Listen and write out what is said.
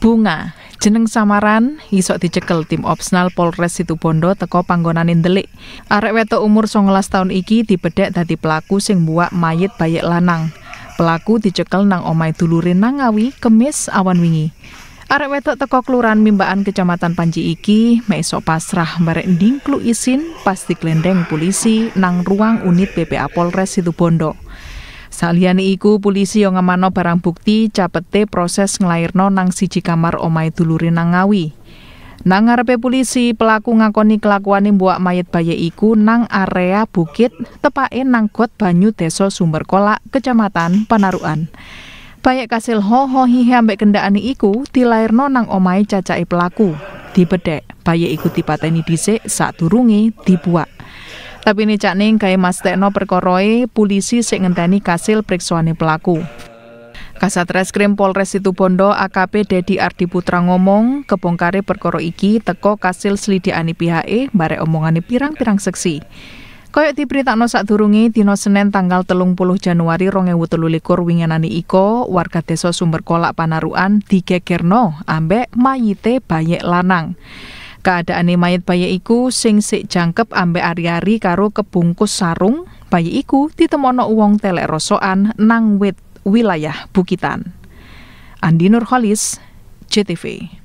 Bunga, jeneng samaran isok dicekel tim opsional Polres Situbondo teko panggonan ndelik. Arek wetok umur 19 tahun iki dibedhek dadi pelaku sing buak mayit bayek lanang. Pelaku dicekel nang omai dulure Nangawi Kemis awan wingi. Arek wedok teko kelurahan Mimbaan Kecamatan Panji iki meisok pasrah merek dingklu isin pas diglendeng polisi nang ruang unit BPA Polres Situbondo. Saliyane iku polisi yo ngemano barang bukti capete proses nglairno nang siji kamar omahe dulure nang Ngawi. Nang ngarepe polisi pelaku ngakoni kelakuane mbuak mayat bayi iku nang area bukit tepake nang got banyu desa Sumberkolak, Kecamatan Panaruan. Bayak kasil ho hihe ambek kendakane iku dilairno nang omahe cacai pelaku. Dibedek, bayi iku dipateni dhisik saat turungi dibuak. Tapi ini cak ning kaya Mas Tekno perkoroi polisi sik ngenteni kasil periksaane pelaku. Kasat Reskrim Polres Situbondo AKP Dedi Ardi Putra ngomong kebongkare perkoro iki teko kasil slidikane pihae bare omongane pirang-pirang seksi. Koyo dipritakno durungi, Dino Senin tanggal telung puluh Januari 2023 wingenani iko warga desa Sumber Kolak Panaruan digegerno ambek mayite bayek lanang. Keadaane mayit bayi iku sing sik jangkep ambek ari-ari karo kebungkus sarung, bayi iku ditemono wong telek rosokan nang wit wilayah Bukitan. Andi Nurholis, JTV.